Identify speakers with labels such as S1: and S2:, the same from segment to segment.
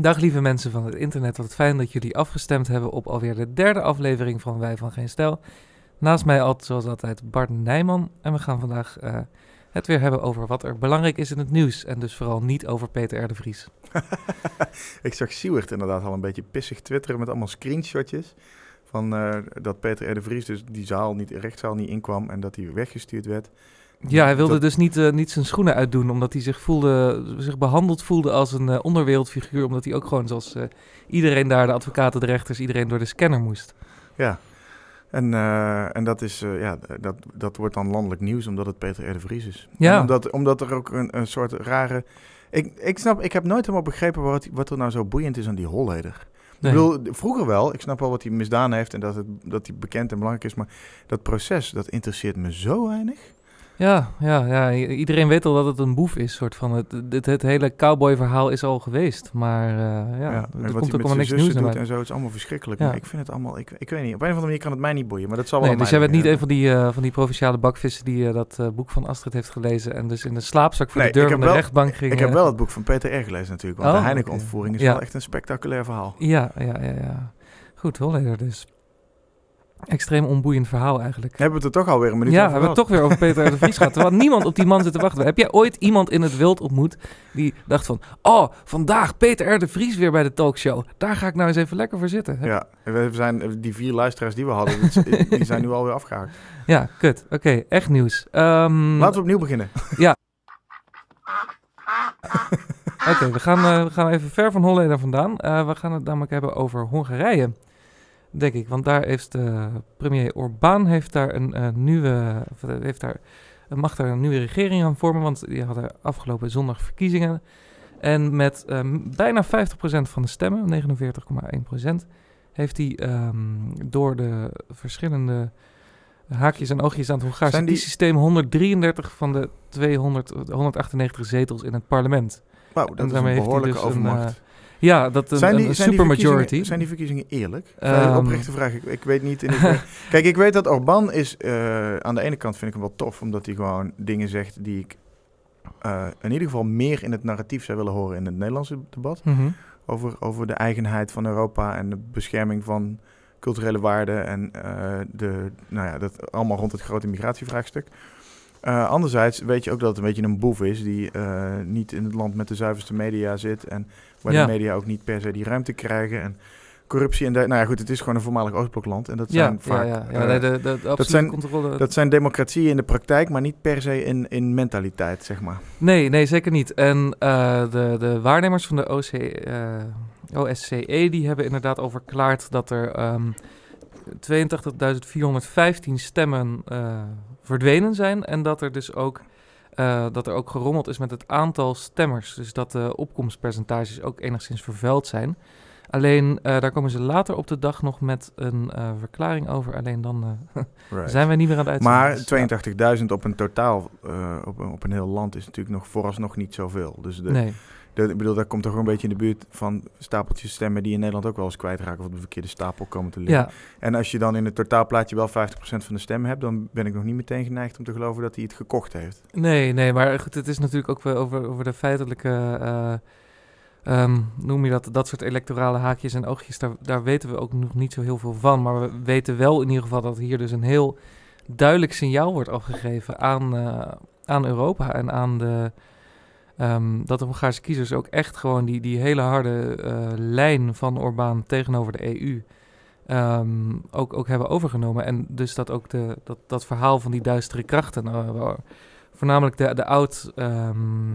S1: Dag lieve mensen van het internet, wat fijn dat jullie afgestemd hebben op alweer de derde aflevering van Wij van Geen Stijl. Naast mij altijd zoals altijd Bart Nijman en we gaan vandaag eh, het weer hebben over wat er belangrijk is in het nieuws en dus vooral niet over Peter R. de Vries.
S2: Ik zag Siewert inderdaad al een beetje pissig twitteren met allemaal screenshotjes. Van, eh, dat Peter R. de Vries dus die zaal niet, rechtszaal niet inkwam en dat hij weggestuurd werd. Ja, hij wilde
S1: dus niet, eh, niet zijn schoenen uitdoen, omdat hij zich, voelde, zich behandeld voelde als een eh, onderwereldfiguur. Omdat hij ook gewoon, zoals iedereen daar, de advocaten, de rechters, iedereen door de scanner moest. Ja,
S2: en, en dat, is, ja, dat, dat wordt dan landelijk nieuws omdat het Peter R. de Vries is. Ja. omdat, omdat er ook een, een soort rare... Ik, ik snap, ik heb nooit helemaal begrepen wat, wat er nou zo boeiend is aan die Holleder. Ik bedoel, vroeger wel. Ik snap wel wat hij misdaan heeft en dat, het, dat hij bekend en belangrijk is. Maar dat proces, dat interesseert me zo weinig.
S1: Ja, ja, ja, iedereen weet al dat het een boef is. Soort van. Het, het hele cowboy-verhaal is al geweest. Maar eh, ja, ja er komt ook allemaal niks nieuws doet en zo, het is allemaal verschrikkelijk. ik
S2: vind het allemaal, ik, ik weet niet. Op een of andere manier kan het mij niet boeien, maar dat zal wel nee, Dus jij bent niet
S1: een van die, eh, van die provinciale bakvissen die eh, dat boek van Astrid heeft
S2: gelezen... en dus in de slaapzak voor de deur van de rechtbank ging... Ik heb wel het boek van Peter R. gelezen natuurlijk, want oh, de Heineken-ontvoering is wel echt een spectaculair verhaal.
S1: Ja, ja, ja, ja. Goed, Holleder dus. Extreem onboeiend verhaal eigenlijk.
S2: Hebben we het er toch alweer een minuut ja, over Ja, we hebben het toch weer over Peter R. de Vries gehad. Terwijl
S1: niemand op die man zit te wachten. Heb jij ooit iemand in het wild ontmoet die dacht van... Oh, vandaag Peter R. de Vries weer bij de talkshow. Daar ga ik nou eens even lekker voor zitten. Ja,
S2: we zijn, die vier luisteraars die we hadden, die zijn nu alweer afgehaakt.
S1: Ja, kut. Oké, echt nieuws. Ehm, Laten we opnieuw beginnen. Ja. Oké, we, gaan, eh, we gaan even ver van Holland er vandaan. Eh, we gaan het namelijk hebben over Hongarije. Denk ik, want daar heeft de eh, premier Orbán heeft daar een eh, nieuwe, eh, heeft daar, mag daar een nieuwe regering aan vormen, want die hadden afgelopen zondag verkiezingen. En met ehm, bijna 50% van de stemmen, 49,1%, heeft hij ehm, door de verschillende haakjes en oogjes aan het Hongaarse Zijn die... systeem 133 van de 200, 198 zetels in het parlement. Nou, dat en daarmee is een behoorlijke heeft hij dus overmacht.
S2: Ja, dat een, zijn die, zijn supermajority. zijn die verkiezingen eerlijk? Um, oprechte vraag. Ik, weet niet. In Kijk, ik weet dat Orbán is. Eh, aan de ene kant vind ik hem wel tof, omdat hij gewoon dingen zegt die ik eh, in ieder geval meer in het narratief zou willen horen in het Nederlandse debat. Mhm. over, over de eigenheid van Europa en de bescherming van culturele waarden en eh, de, nou ja, dat allemaal rond het grote migratievraagstuk. anderzijds weet je ook dat het een beetje een boef is die niet in het land met de zuiverste media zit en Waar de media ook niet per se die ruimte krijgen. En corruptie en de, nou ja goed, het is gewoon een voormalig Oostblokland en dat zijn ja, vaak ja, ja. Eh, dat zijn dat zijn democratieën in de praktijk, maar niet per se in, in mentaliteit zeg maar.
S1: Nee, nee, zeker niet. En eh, de, de waarnemers van de OC, uh, eh, OSCE die hebben inderdaad overklaard dat er um, ehm, 82.415 stemmen verdwenen zijn en dat er dus ook eh, dat er ook gerommeld is met het aantal stemmers. Dus dat de opkomstpercentages ook enigszins vervuild zijn. Alleen eh, daar komen ze later op de dag nog met een eh, verklaring over. Alleen dan zijn we niet meer aan het uitzien.
S2: Maar 82.000 dus, op een totaal, op, op, een heel land, is natuurlijk nog vooralsnog niet zoveel. Dus de, nee ik bedoel, dat komt toch een beetje in de buurt van stapeltjes stemmen die in Nederland ook wel eens kwijtraken of op de verkeerde stapel komen te liggen. En als je dan in het totaalplaatje wel 50% van de stemmen hebt, dan ben ik nog niet meteen geneigd om te geloven dat hij het gekocht heeft. Nee,
S1: nee, maar goed, het is natuurlijk ook over, over de feitelijke. Uh, noem je dat, dat soort electorale haakjes en oogjes, daar, daar, weten we ook nog niet zo heel veel van. Maar we weten wel in ieder geval dat hier dus een heel duidelijk signaal wordt afgegeven aan, eh, aan Europa en aan de, Ehm, dat de Hongaarse kiezers ook echt gewoon die, die hele harde eh, lijn van Orbán tegenover de EU ehm, ook, ook hebben overgenomen. En dus dat ook de, dat, dat verhaal van die duistere krachten, uh, voornamelijk de, de oud ehm,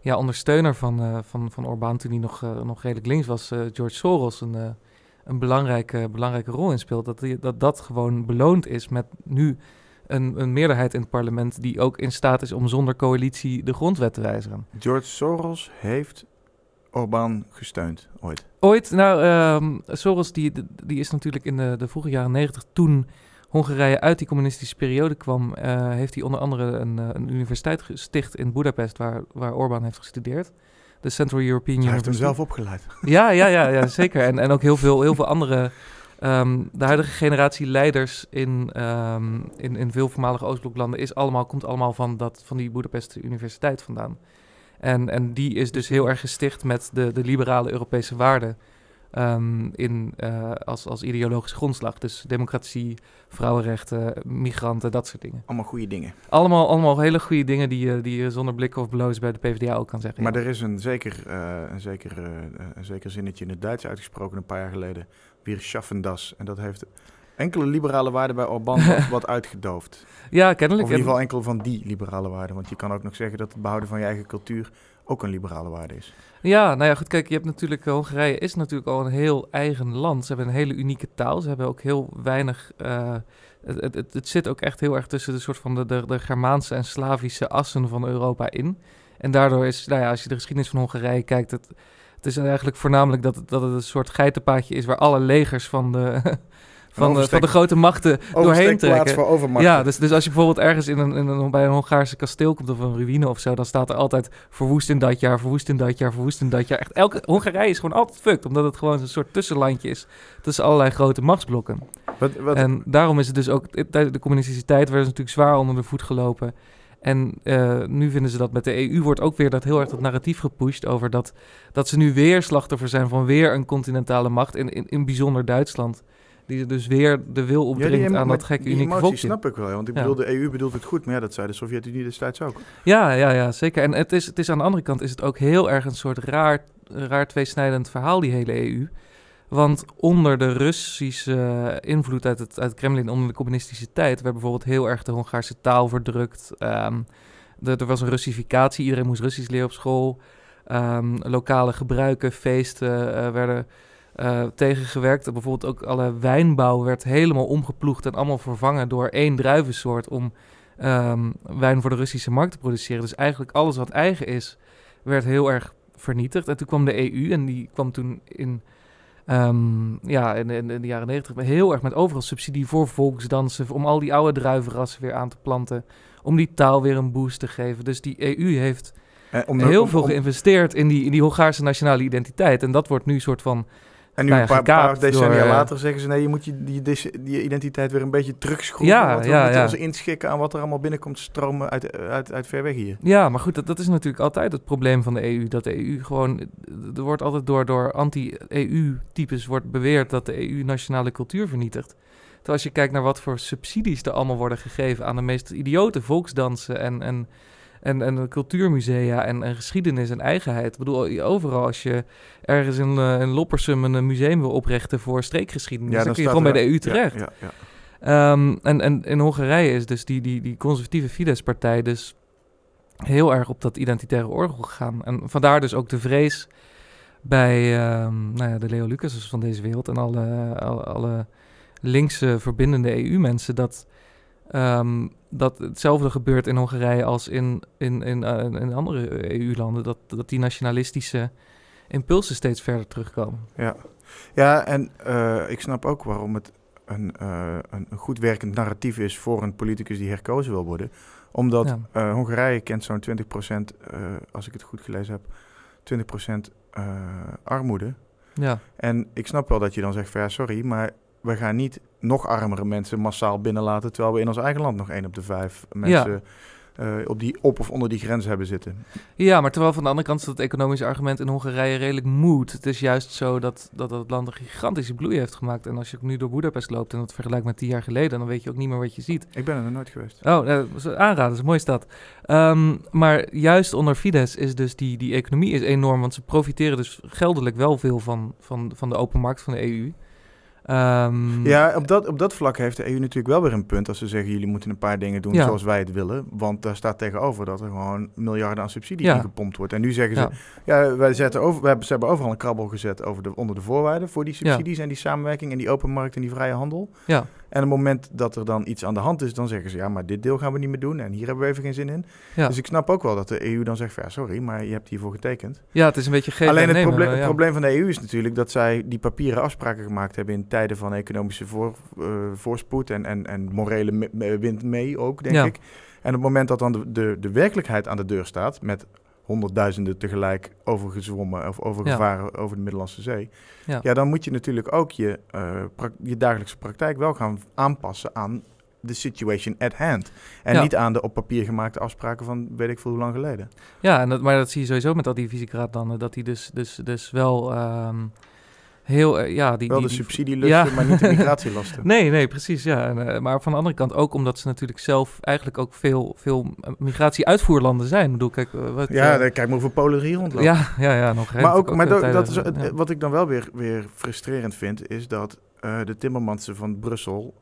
S1: ja, ondersteuner van, uh, van, van Orbán toen hij nog, eh, nog redelijk links was, George Soros, een, een belangrijke, belangrijke rol in speelt. Dat, dat dat gewoon beloond is met nu een, een meerderheid in het parlement die ook in staat is om zonder coalitie de grondwet te wijzigen.
S2: George Soros heeft Orbán gesteund ooit?
S1: Ooit. Nou, ehm, Soros die, die is natuurlijk in de, de vroege jaren negentig, toen Hongarije uit die communistische periode kwam, eh, heeft hij onder andere een, eh, een universiteit gesticht in Budapest, waar, waar Orbán heeft gestudeerd. De Central European Hij heeft hem zelf opgeleid. Ja, ja, ja, ja zeker. En, en ook heel veel, heel veel andere Ehm, de huidige generatie leiders in, ehm, in, in veel voormalige Oostbloklanden is allemaal, komt allemaal van, dat, van die Boedapest Universiteit vandaan. En, en die is dus heel erg gesticht met de, de liberale Europese waarden. Ehm, in, eh, als, als ideologische grondslag. Dus democratie, vrouwenrechten, migranten, dat soort dingen. Allemaal goede dingen. Allemaal, allemaal hele goede dingen die eh, je, die zonder blikken of bloos bij de PvdA ook kan zeggen. Maar er is
S2: een zeker, uh, een, zeker, een zeker zinnetje in het Duits uitgesproken een paar jaar geleden. Wir schaffen das. En dat heeft enkele liberale waarden bij Orbán wat, wat, uitgedoofd. Ja, kennelijk. Of in ieder geval enkel van die liberale waarden. Want je kan ook nog zeggen dat het behouden van je eigen cultuur ook een liberale waarde is.
S1: Ja, nou ja, goed, kijk, je hebt natuurlijk, eh, Hongarije is natuurlijk al een heel eigen land. Ze hebben een hele unieke taal. Ze hebben ook heel weinig, eh, het, het, het, zit ook echt heel erg tussen de soort van de, de, de Germaanse en Slavische assen van Europa in. En daardoor is, nou ja, als je de geschiedenis van Hongarije kijkt, het, het is eigenlijk voornamelijk dat, dat het een soort geitenpaadje is waar alle legers van de, van, de, van de grote machten doorheen trekken. Ja, dus, dus als je bijvoorbeeld ergens in een, bij een Hongaarse kasteel komt of een ruïne of zo, dan staat er altijd verwoest in dat jaar, verwoest in dat jaar, verwoest in dat jaar. Echt, elke Hongarije is gewoon altijd fucked, omdat het gewoon een soort tussenlandje is tussen allerlei grote machtsblokken. Wat, En daarom is het dus ook, tijdens de communistische tijd werden ze dus natuurlijk zwaar onder de voet gelopen. En eh, nu vinden ze dat met de EU wordt ook weer dat heel erg dat narratief gepusht over dat, dat ze nu weer slachtoffer zijn van weer een continentale macht, in, in bijzonder Duitsland. Die dus weer de wil opdringt aan dat gekke, unieke volkje. Die snap ik wel, want ik bedoel, de
S2: EU bedoelt het goed. Maar ja, dat zei de Sovjet-Unie destijds ook.
S1: Ja, ja, ja, zeker. En het is, het is aan de andere kant is het ook heel erg een soort raar, raar tweesnijdend verhaal, die hele EU. Want onder de Russische invloed uit het, uit Kremlin, onder de communistische tijd, werd bijvoorbeeld heel erg de Hongaarse taal verdrukt. Ehm, er was een Russificatie, iedereen moest Russisch leren op school. Ehm, lokale gebruiken, feesten eh, werden uh, tegengewerkt. Bijvoorbeeld ook alle wijnbouw werd helemaal omgeploegd en allemaal vervangen door één druivensoort om ehm, wijn voor de Russische markt te produceren. Dus eigenlijk alles wat eigen is, werd heel erg vernietigd. En toen kwam de EU en die kwam toen in, ehm, ja, in, de jaren negentig heel erg met overal subsidie voor volksdansen, om al die oude druivenrassen weer aan te planten, om die taal weer een boost te geven. Dus die EU heeft... Eh, heel veel geïnvesteerd in die, in die Hongaarse nationale identiteit. En dat wordt nu een soort van en nu nou een paar, decennia eh, later
S2: zeggen ze... nee, je moet je, die, die identiteit weer een beetje terugschroeven. Ja, want we moeten ons inschikken aan wat er allemaal binnenkomt stromen uit, uit, uit ver weg hier.
S1: Ja, maar goed, dat, dat is natuurlijk altijd het probleem van de EU. Dat de EU gewoon... Er wordt altijd door, door anti-EU-types wordt beweerd... dat de EU nationale cultuur vernietigt. Terwijl als je kijkt naar wat voor subsidies er allemaal worden gegeven... aan de meest idiote volksdansen en... en en, en cultuurmusea en, en, geschiedenis en eigenheid. Ik bedoel, overal als je ergens in, eh, in Loppersum een eh, museum wil oprichten voor streekgeschiedenis, dan, dan kun je gewoon bij de EU terecht. Ja, ja, ehm, en, en in Hongarije is dus die, die, die conservatieve Fidesz-partij dus heel erg op dat identitaire orgel gegaan. En vandaar dus ook de vrees bij ehm, nou ja, de Leo Lucas's van deze wereld en alle, alle, alle linkse verbindende EU-mensen dat ehm, dat hetzelfde gebeurt in Hongarije als in, in, in, eh, in andere EU-landen. Dat, dat die nationalistische impulsen steeds verder terugkomen.
S2: Ja, ja en eh, ik snap ook waarom het eh, een, een goed werkend narratief is voor een politicus die herkozen wil worden. Omdat Hongarije kent zo'n 20%, als ik het goed gelezen heb, 20% armoede. Ja. En ik snap wel dat je dan zegt van ja, sorry, maar we gaan niet nog armere mensen massaal binnenlaten, terwijl we in ons eigen land nog één op de vijf mensen... Eh, op, die, op of onder die grens hebben zitten.
S1: Ja, maar terwijl van de andere kant is het economische argument in Hongarije redelijk moed. Het is juist zo dat, dat het land een gigantische bloei heeft gemaakt. En als je nu door Boedapest loopt en dat vergelijkt met tien jaar geleden, dan weet je ook niet meer wat je ziet. Ik ben er nog nooit geweest. Oh, uh, eh, aanraden, is een mooie stad. Ehm, maar juist onder Fidesz is dus die, die economie is enorm, want ze profiteren dus geldelijk wel veel van, van, van de open markt van de EU. Ehm, ja,
S2: op dat, op dat vlak heeft de EU natuurlijk wel weer een punt als ze zeggen jullie moeten een paar dingen doen zoals wij het willen. Want daar staat tegenover dat er gewoon miljarden aan subsidies ja. ingepompt wordt. En nu zeggen ze, ja, wij zetten over, wij, ze hebben overal een krabbel gezet over de, onder de voorwaarden voor die subsidies en die samenwerking en die open markt en die vrije handel. Ja. En op het moment dat er dan iets aan de hand is, dan zeggen ze ja, maar dit deel gaan we niet meer doen en hier hebben we even geen zin in. Dus ik snap ook wel dat de EU dan zegt ja, sorry, maar je hebt hiervoor getekend. Ja, het is een beetje geen. Alleen het, nemen, probleem, eh, het, probleem, van de EU is natuurlijk dat zij die papieren afspraken gemaakt hebben in tijden van economische eh, voorspoed en, en, en morele wind mee ook, denk ik. En op het moment dat dan de, de, de werkelijkheid aan de deur staat met honderdduizenden tegelijk overgezwommen of overgevaren over de Middellandse Zee. Ja. ja. dan moet je natuurlijk ook je, eh, je dagelijkse praktijk wel gaan aanpassen aan de situation at hand. En niet aan de op papier gemaakte afspraken van weet ik veel hoe lang geleden.
S1: Ja, en dat, maar dat zie je sowieso met die fysiekraad dan. Dat die dus, dus, dus wel. Ehm, heel, eh, ja, die, Wel de subsidielusten maar niet de migratielasten. nee, nee, precies, ja. En, eh, maar van de andere kant ook omdat ze natuurlijk zelf eigenlijk ook veel, veel eh, migratie-uitvoerlanden zijn. Ik bedoel, kijk, wat, ja, uh, kijk maar
S2: hoeveel Polen hier Ja, ja, ja, nog Maar, ook, maar dat, is, wat ik dan wel weer, weer frustrerend vind, is dat de timmermansen van Brussel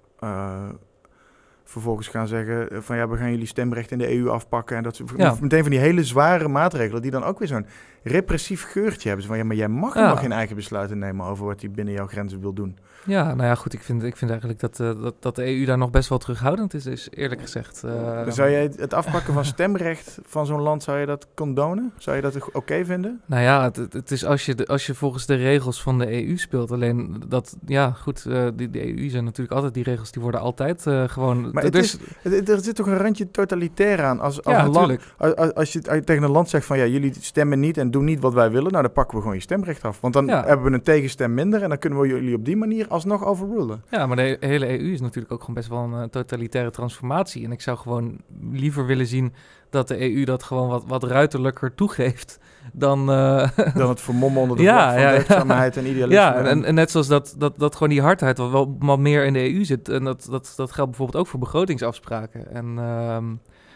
S2: vervolgens gaan zeggen eh, van ja, we gaan jullie stemrecht in de EU afpakken. En dat meteen van die hele zware maatregelen die dan ook weer zo'n repressief geurtje hebben. van ja, maar jij mag nog geen eigen besluiten nemen over wat hij binnen jouw grenzen wil doen.
S1: Ja, nou ja, goed. Ik vind, ik vind eigenlijk dat, eh, dat, dat, de EU daar nog best wel terughoudend is, is eerlijk gezegd. Eh, zou
S2: jij het afpakken van stemrecht van zo'n land, zou je dat condonen? Zou je dat oké vinden?
S1: Nou ja, het, het, is als je, als je volgens de regels van de EU speelt. Alleen dat, ja, goed, eh, die, de EU zijn natuurlijk altijd die regels, die
S2: worden altijd gewoon... Maar het is, dus- er zit toch een randje totalitair aan als, als ja, een land... Als, als, je, tegen een land zegt van, ja, jullie stemmen niet en doen niet wat wij willen, nou dan pakken we gewoon je stemrecht af. Want dan hebben we een tegenstem minder en dan kunnen we jullie op die manier nog overrulen.
S1: Ja, maar de hele EU is natuurlijk ook gewoon best wel een eh, totalitaire transformatie. En ik zou gewoon liever willen zien dat de EU dat gewoon wat, wat ruiterlijker toegeeft dan... Eh, dan het vermommen onder de ja, van ja, ja. en idealisme. Ja, en, en, net zoals dat, dat, dat gewoon die hardheid wat wel wat meer in de EU zit. En dat, dat, dat geldt bijvoorbeeld ook voor begrotingsafspraken. En... Ehm,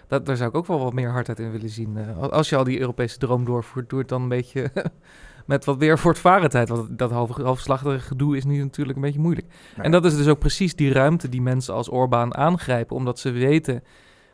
S1: dat, daar zou ik ook wel wat meer hardheid in willen zien. Eh, als je al die Europese droom doorvoert, doe het dan een beetje met wat weer voortvarendheid. Want dat halfslachtige gedoe is nu natuurlijk een beetje moeilijk. En dat is dus ook precies die ruimte die mensen als orbaan aangrijpen, omdat ze weten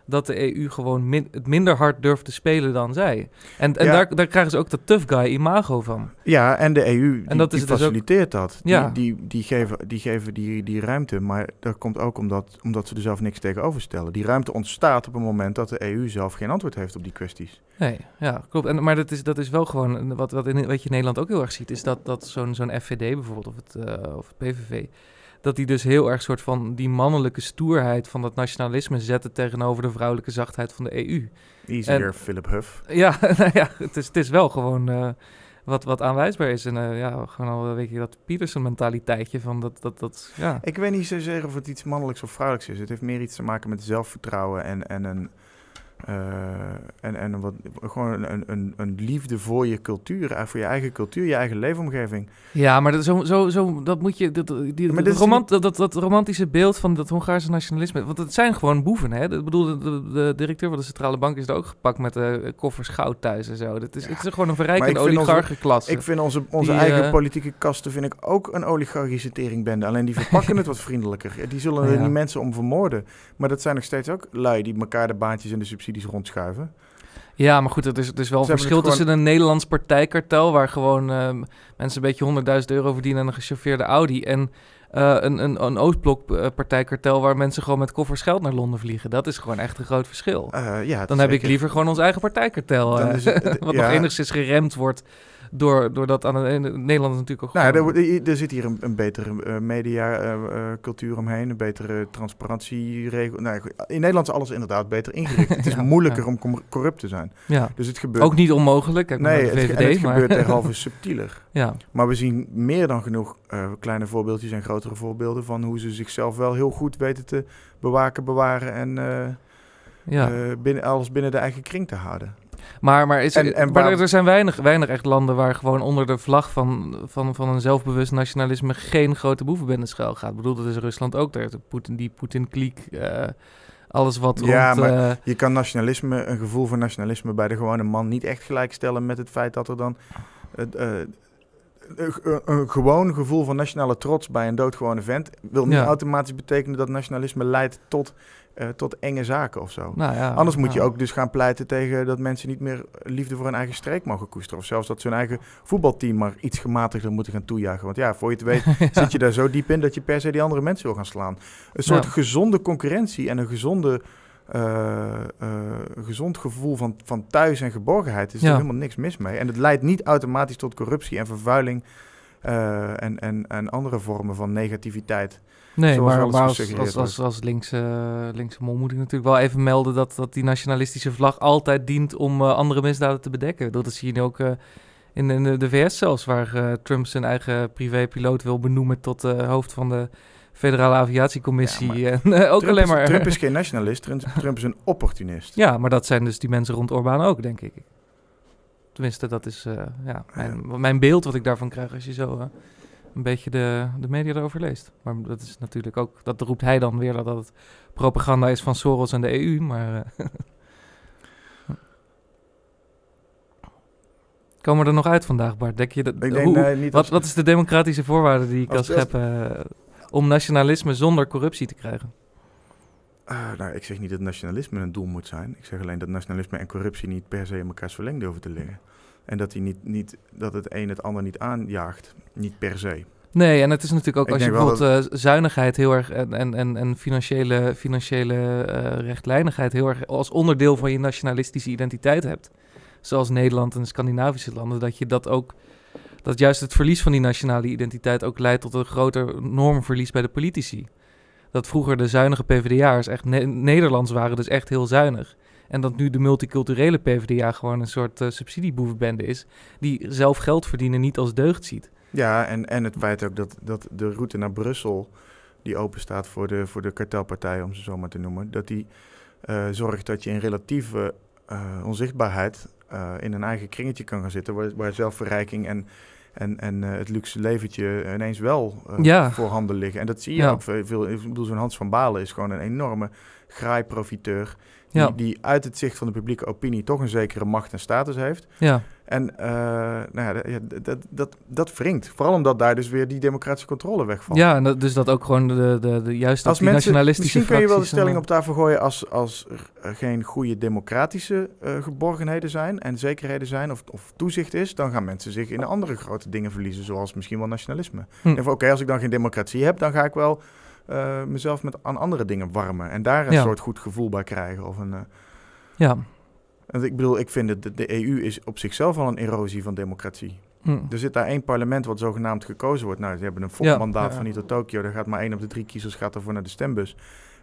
S1: dat de EU gewoon minder hard durft te spelen dan zij. En, en daar, daar krijgen ze ook dat tough guy imago van.
S2: Ja, en de EU en die, dus dat die faciliteert dat. Ja. Die, die, die, geven, die, geven die, die ruimte, maar dat komt ook omdat, omdat ze er zelf niks tegenover stellen. Die ruimte ontstaat op het moment dat de EU zelf geen antwoord heeft op die kwesties.
S1: Nee, ja, klopt. En, maar dat is, dat is wel gewoon, wat, wat, in, wat je in Nederland ook heel erg ziet, is dat, dat zo'n zo'n FVD bijvoorbeeld of het, eh, of het PVV dat hij dus heel erg soort van die mannelijke stoerheid van dat nationalisme zette tegenover de vrouwelijke zachtheid van de EU. Easier, en, Philip Huff. Ja, nou ja het, is, het is wel gewoon eh, wat, wat aanwijsbaar is. En eh, ja, gewoon al eh, weet je dat Pietersen mentaliteitje van dat, dat, dat, ja.
S2: Ik weet niet zozeer of het iets mannelijks of vrouwelijks is. Het heeft meer iets te maken met zelfvertrouwen en, en een eh, en en wat, gewoon een, een, een liefde voor je cultuur, eh, voor je eigen cultuur, je eigen leefomgeving.
S1: Ja, maar dat, zo, zo, zo, dat moet je. Dat, die, romant, dat, dat, dat, romantische beeld van dat Hongaarse nationalisme. Want het zijn gewoon boeven, hè? de, directeur van de centrale bank is er ook gepakt met eh, koffers goud thuis en zo. Dat is, Het is gewoon een verrijkende oligarchenklasse. Ik vind onze, onze eigen politieke
S2: kasten vind ik ook een oligarchische teringbende. Alleen die verpakken het wat vriendelijker. Die zullen er die mensen om vermoorden. Maar dat zijn nog steeds ook lui die elkaar de baantjes en de subsidies rondschuiven.
S1: Ja, maar goed, het is, het is wel een verschil tussen een Nederlands partijkartel... waar gewoon eh, mensen een beetje 100.000 euro verdienen aan een gechauffeerde Audi... en eh, een, een, een Oostblok-partijkartel eh, waar mensen gewoon met koffers geld naar Londen vliegen. Dat is gewoon echt een groot verschil. ja, dan heb ik liever gewoon ons eigen partijkartel, het, wat nog enigszins geremd wordt door, dat aan de, Nederland natuurlijk ook.
S2: Nou, er, zit hier een, een betere eh, mediacultuur eh, eh, omheen, een betere transparantieregel. Nou, in Nederland is alles inderdaad beter ingericht. het is moeilijker om corrupt te zijn. Ja. Dus het gebeurt. Ook niet onmogelijk. nee, de VVD, het, het gebeurt derhalve subtieler. Ja. Maar we zien meer dan genoeg kleine voorbeeldjes en grotere voorbeelden van hoe ze zichzelf wel heel goed weten te bewaken, bewaren en. ja. binnen, alles binnen de eigen kring te houden. Maar, maar, is, en, en maar er
S1: zijn weinig, weinig echt landen waar gewoon onder de vlag van, van, van een zelfbewust nationalisme geen grote boevenbende schuil gaat. Ik bedoel, dat is Rusland ook. Daar, Poetin, die
S2: Poetin-kliek, uh, alles wat Ja, maar eh, je kan nationalisme, een gevoel van nationalisme bij de gewone man niet echt gelijkstellen met het feit dat er dan... Eh, een gewoon gevoel van nationale trots bij een doodgewone vent wil niet automatisch betekenen dat nationalisme leidt tot eh, tot enge zaken of zo. Nou ja, Anders moet je ook dus gaan pleiten tegen dat mensen niet meer liefde voor hun eigen streek mogen koesteren. Of zelfs dat ze hun eigen voetbalteam maar iets gematigder moeten gaan toejagen. Want ja, voor je het weet zit je daar zo diep in dat je per se die andere mensen wil gaan slaan. Een soort gezonde concurrentie en een gezonde... Eh, eh, gezond gevoel van, van thuis en geborgenheid is er helemaal niks mis mee. En het leidt niet automatisch tot corruptie en vervuiling en, en, en andere vormen van negativiteit. Nee, maar, als, als, als,
S1: als, linkse, linkse mol moet ik natuurlijk wel even melden dat, dat die nationalistische vlag altijd dient om eh, andere misdaden te bedekken. Dat zie je nu ook eh, in, in, de VS zelfs, waar eh, Trump zijn eigen privépiloot wil benoemen tot hoofd van de Federale Aviatiecommissie. en ook Trump alleen maar. Is, Trump is
S2: geen nationalist, Trump, is een opportunist.
S1: Ja, maar dat zijn dus die mensen rond Orbán ook, denk ik. Tenminste, dat is ja, mijn, mijn, beeld wat ik daarvan krijg als je zo een beetje de, de media erover leest. Maar dat is natuurlijk ook, dat roept hij dan weer dat het propaganda is van Soros en de EU. Maar eh, komen we er nog uit vandaag, Bart? Denk je dat, hoe, wat, wat is de democratische voorwaarde die je kan scheppen om nationalisme zonder corruptie te krijgen?
S2: Eh, nou, ik zeg niet dat nationalisme een doel moet zijn. Ik zeg alleen dat nationalisme en corruptie niet per se in elkaars verlengde over te liggen. En dat, hij niet, niet, dat het een het ander niet aanjaagt. Niet per se. Nee, en het is natuurlijk ook als je bijvoorbeeld
S1: eh, zuinigheid heel erg en, en, en financiële, financiële eh, rechtlijnigheid heel erg als onderdeel van je nationalistische identiteit hebt. Zoals Nederland en Scandinavische landen, dat je dat ook. Dat juist het verlies van die nationale identiteit ook leidt tot een groter normverlies bij de politici. Dat vroeger de zuinige PVDA's echt Nederlands waren, dus echt heel zuinig. En dat nu de multiculturele PvdA gewoon een soort uh, subsidieboevenbende is, die zelf geld verdienen niet als deugd ziet.
S2: Ja, en, en het feit ook dat, dat de route naar Brussel, die open staat voor de, voor de kartelpartijen, om ze zo maar te noemen, dat die eh, zorgt dat je in relatieve eh, onzichtbaarheid in een eigen kringetje kan gaan zitten, waar, waar zelfverrijking en en, en het luxe leventje ineens wel voor handen voorhanden liggen. En dat zie je ook veel. Ik bedoel, zo'n Hans van Balen is gewoon een enorme graai profiteur. Die, die, uit het zicht van de publieke opinie toch een zekere macht en status heeft. Ja. En eh, nou ja, dat, dat, dat wringt. Vooral omdat daar dus weer die democratische controle wegvalt.
S1: Ja, en dus dat ook gewoon de, de, de juiste als mensen, nationalistische Misschien kun je wel de stelling eh, op
S2: tafel gooien als, als er geen goede democratische eh, geborgenheden zijn en zekerheden zijn of, of toezicht is, dan gaan mensen zich in andere grote dingen verliezen, zoals misschien wel nationalisme. Hm. Oké, als ik dan geen democratie heb, dan ga ik wel uh, mezelf met, aan andere dingen warmen. En daar een soort goed gevoel bij krijgen. Of een, eh, ja. En ik bedoel, ik vind dat de EU e is op zichzelf al een erosie van democratie. Mm. Er zit daar één parlement wat zogenaamd gekozen wordt. Nou, ze hebben een volmandaat ja, van van Nito Tokio. Daar gaat maar één op de drie kiezers gaat ervoor naar de stembus.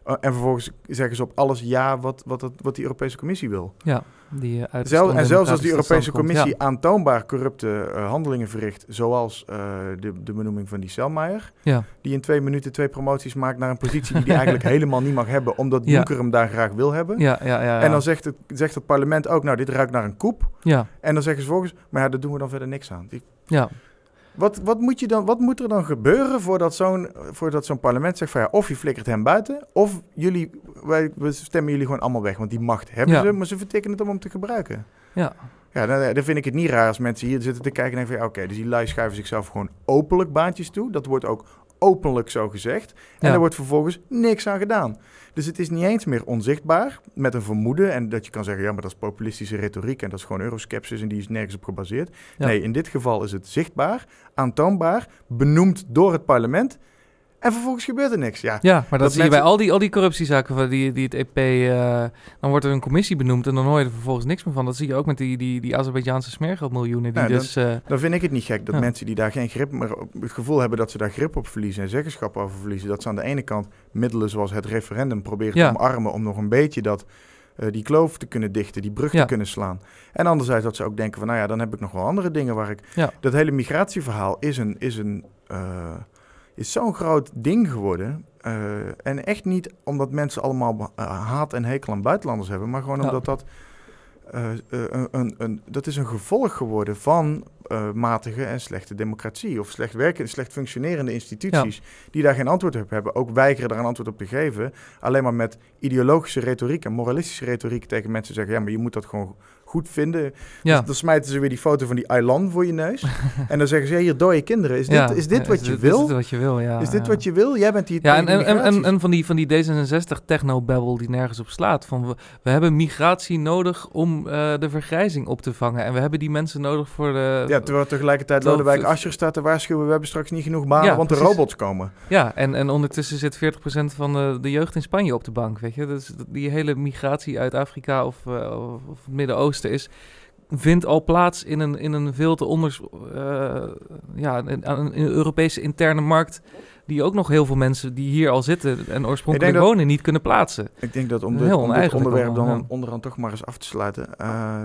S2: Oh, en vervolgens zeggen ze op alles ja wat, wat, wat die Europese Commissie wil.
S1: Ja, die uh, En zelfs als die Europese Commissie komt,
S2: aantoonbaar corrupte eh, handelingen verricht, zoals eh, de, de benoeming van die Selmayr, ja. die in twee minuten twee promoties maakt naar een positie die hij eigenlijk helemaal niet mag hebben, omdat ja. hem daar graag wil hebben. Ja, ja, ja, En dan zegt het, zegt het parlement ook, nou dit ruikt naar een koep. Ja. En dan zeggen ze volgens, maar ja, daar doen we dan verder niks aan. Die, ja. Wat, wat, moet je dan, wat moet er dan gebeuren voordat zo'n, voordat zo'n parlement zegt van ja, of je flikkert hem buiten, of jullie, wij, we stemmen jullie gewoon allemaal weg. Want die macht hebben ze, maar ze vertikken het om hem te gebruiken. Ja. Ja, nou dan, vind ik het niet raar als mensen hier zitten te kijken en denken van ja, oké, dus die lui schuiven zichzelf gewoon openlijk baantjes toe. Dat wordt ook openlijk zo gezegd. En er wordt vervolgens niks aan gedaan. Dus het is niet eens meer onzichtbaar met een vermoeden. En dat je kan zeggen, ja, maar dat is populistische retoriek en dat is gewoon euroskepsis en die is nergens op gebaseerd. Nee, in dit geval is het zichtbaar, aantoonbaar, benoemd door het parlement. En vervolgens gebeurt er niks. Ja, ja maar dat, zie je bij al
S1: die, al die corruptiezaken van die, die het EP. Eh, dan wordt er een commissie benoemd en dan hoor je er vervolgens niks meer van. Dat zie je ook met die, die, die Azerbeidzjaanse miljoenen Die dus, eh, dan,
S2: vind ik het niet gek dat mensen die daar geen grip meer op het gevoel hebben dat ze daar grip op verliezen en zeggenschap over verliezen. Dat ze aan de ene kant middelen zoals het referendum proberen ja. te omarmen om nog een beetje dat. Eh, die kloof te kunnen dichten, die brug te kunnen slaan. En anderzijds dat ze ook denken van, nou ja, dan heb ik nog wel andere dingen waar ik... Dat hele migratieverhaal is een, is een is zo'n groot ding geworden. Eh, en echt niet omdat mensen allemaal eh, haat en hekel aan buitenlanders hebben, maar gewoon omdat dat. Eh, een, een, een, dat is een gevolg geworden van matige en slechte democratie. Of slecht werkende, slecht functionerende instituties die daar geen antwoord op hebben. Ook weigeren daar een antwoord op te geven. Alleen maar met ideologische retoriek en moralistische retoriek tegen mensen zeggen... ja, maar je moet dat gewoon goed vinden. Dus ja. Dus dan smijten ze weer die foto van die eiland voor je neus. en dan zeggen ze, hier dode kinderen. Is dit, ja. is dit wat je wil? Is dit wat je wil, ja. Is dit wat je wil? Jij bent hier Ja, en, en,
S1: en, van die, van die D66 technobabbel die nergens op slaat. Van we, hebben migratie nodig om eh, de vergrijzing op te vangen. En we hebben die mensen nodig voor de... Ja,
S2: terwijl tegelijkertijd Lodewijk Asscher staat te waarschuwen... we hebben straks niet genoeg banen, ja, want de robots komen.
S1: Ja, en, en ondertussen zit 40% van de, de jeugd in Spanje op de bank, weet je. Dus die hele migratie uit Afrika of, eh, of het Midden-Oosten is, vindt al plaats in een, in een veel te onder... Uh, eh, ja, in, een Europese interne markt... die ook nog heel veel mensen die hier al zitten... en oorspronkelijk wonen niet kunnen plaatsen. Ik denk dat om, dit, onderwerp dan
S2: onderaan toch maar eens af te sluiten... Eh,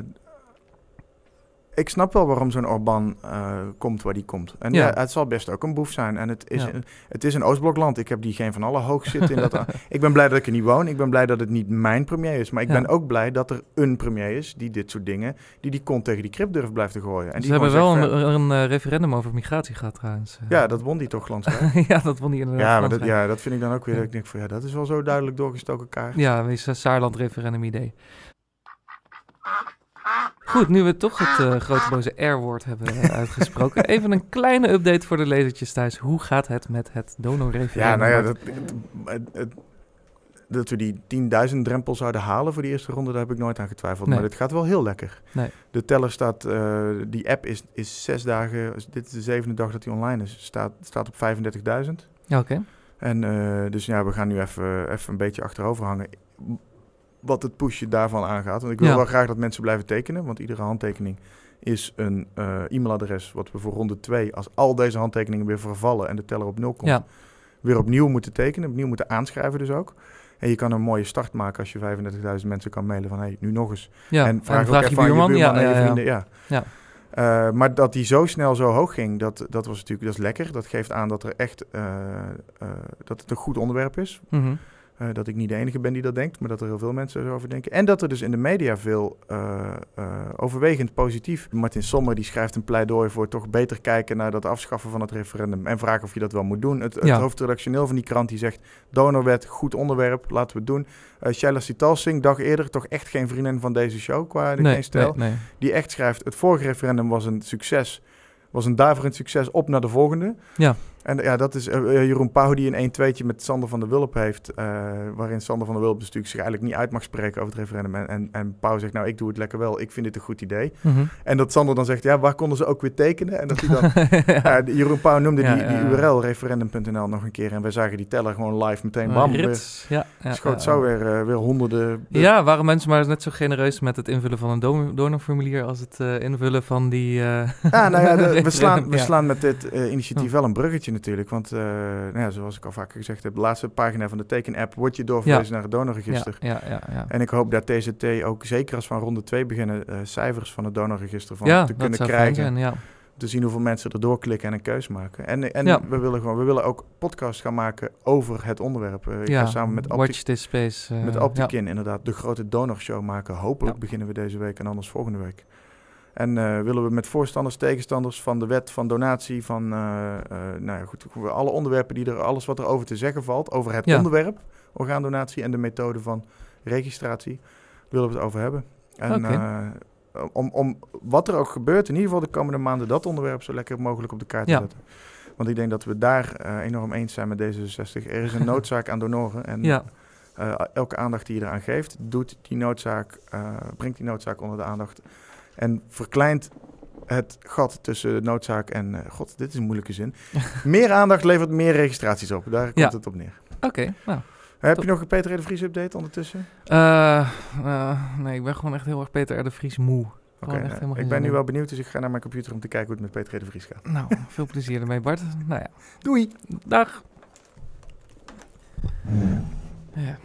S2: ik snap wel waarom zo'n Orban eh, komt waar die komt. En ja. Eh, het zal best ook een boef zijn. En het is, een, het is een Oostblokland. Ik heb die geen van alle hoog zitten. In dat, ik ben blij dat ik er niet woon. Ik ben blij dat het niet mijn premier is. Maar ik ben ook blij dat er een premier is die dit soort dingen, die die kont tegen die krip durft blijft te gooien. En Ze hebben wel een,
S1: een eh, referendum over migratie gehad trouwens. Ja, dat won die toch glansrijk. ja, dat won die inderdaad ja, dat, ja, dat vind ik dan ook weer. ik denk van ja,
S2: dat is wel zo duidelijk doorgestoken kaart.
S1: Ja, wees Saarland referendum idee. Goed, nu we toch het uh, grote boze R-woord hebben eh, uitgesproken. Even een kleine update voor de lezertjes thuis. Hoe gaat het met het donorreferendum? Ja, nou ja, dat,
S2: het, dat we die 10.000 drempel zouden halen voor die eerste ronde, daar heb ik nooit aan getwijfeld. Maar het gaat wel heel lekker. Nee. De teller staat, eh, die app is, is zes dagen, dit is de zevende dag dat die online is, staat, staat op 35.000. Oké. En dus ja, we gaan nu even, even een beetje achterover hangen wat het pushen daarvan aangaat. Want ik wil wel graag dat mensen blijven tekenen, want iedere handtekening is een eh, e-mailadres wat we voor ronde 2, als al deze handtekeningen weer vervallen en de teller op nul komt, weer opnieuw moeten tekenen, opnieuw moeten aanschrijven dus ook. En je kan een mooie start maken als je 35.000 mensen kan mailen van hey, nu nog eens. Ja, en vraag, vraag ook je, buurman, je buurman ja, en je vrienden. Ja. Eh, maar dat die zo snel zo hoog ging, dat, dat was natuurlijk dat is lekker. Dat geeft aan dat, er echt, eh, dat het een goed onderwerp is. Mm eh, dat ik niet de enige ben die dat denkt, maar dat er heel veel mensen erover denken. En dat er dus in de media veel eh, eh, overwegend positief. Martin Sommer die schrijft een pleidooi voor toch beter kijken naar dat afschaffen van het referendum. En vragen of je dat wel moet doen. Het, het hoofdredactioneel van die krant die zegt: Donorwet, goed onderwerp, laten we het doen. Uh, Shaila Sitalsing, dag eerder, toch echt geen vriendin van deze show qua de nee, Die echt schrijft: Het vorige referendum was een succes. Was een daverend succes op naar de volgende. Ja. En ja, dat is eh, eh, Jeroen Pauw die een 1-2'tje met Sander van der Wulp heeft. Eh, waarin Sander van der Wulp dus natuurlijk zich eigenlijk niet uit mag spreken over het referendum. En, en, Pauw zegt, nou, ik doe het lekker wel. Ik vind dit een goed idee. Mhm. En dat Sander dan zegt, ja, waar konden ze ook weer tekenen? En dat hij dan... Jeroen Pauw noemde die, die URL, referendum.nl, nog een keer. En wij zagen die teller gewoon live meteen. Bam, weer, ja, schoot zo weer, weer honderden...
S1: Ja, waren mensen maar net zo genereus met het invullen van een donorformulier... als het invullen van die... ja, ah, nou ja, we, slaan, we slaan
S2: met dit initiatief hm. wel een bruggetje natuurlijk. Want eh, nou ja, zoals ik al vaker gezegd heb, de laatste pagina van de teken app wordt je doorverwezen naar het donorregister. Ja, ja, en ik hoop dat TZT ook zeker als van ronde 2 beginnen eh, cijfers van het donorregister van te kunnen krijgen. Zijn, te zien hoeveel mensen er doorklikken en een keus maken. En, en ja. we willen gewoon, we willen ook podcast gaan maken over het onderwerp. Eh, ja, samen met Opti Space. met Optikin inderdaad de grote donorshow maken. Hopelijk beginnen we deze week en anders volgende week. En eh, willen we met voorstanders, tegenstanders van de wet van donatie, van eh, eh, nou ja, goed, alle onderwerpen die er, alles wat er over te zeggen valt, over het onderwerp, orgaandonatie en de methode van registratie, willen we het over hebben. En om, om wat er ook gebeurt, in ieder geval de komende maanden dat onderwerp zo lekker mogelijk op de kaart te zetten. Want ik denk dat we daar enorm eens zijn met D66. Er is een noodzaak aan donoren. En elke aandacht die je eraan geeft, doet die noodzaak, brengt die noodzaak onder de aandacht en verkleint het gat tussen noodzaak en... Eh, God, dit is een moeilijke zin. meer aandacht levert meer registraties op. Daar komt het op neer. Oké, nou. Heb je nog een Peter R. de Vries update ondertussen?
S1: Eh, eh, nee, ik ben gewoon echt heel erg Peter R. de Vries moe.
S2: Oké, nou, ik ben nu wel benieuwd, dus ik ga naar mijn computer om te kijken hoe het met Peter de Vries gaat. Nou, veel plezier ermee
S1: Bart. Nou ja. Doei. Dag. Ja.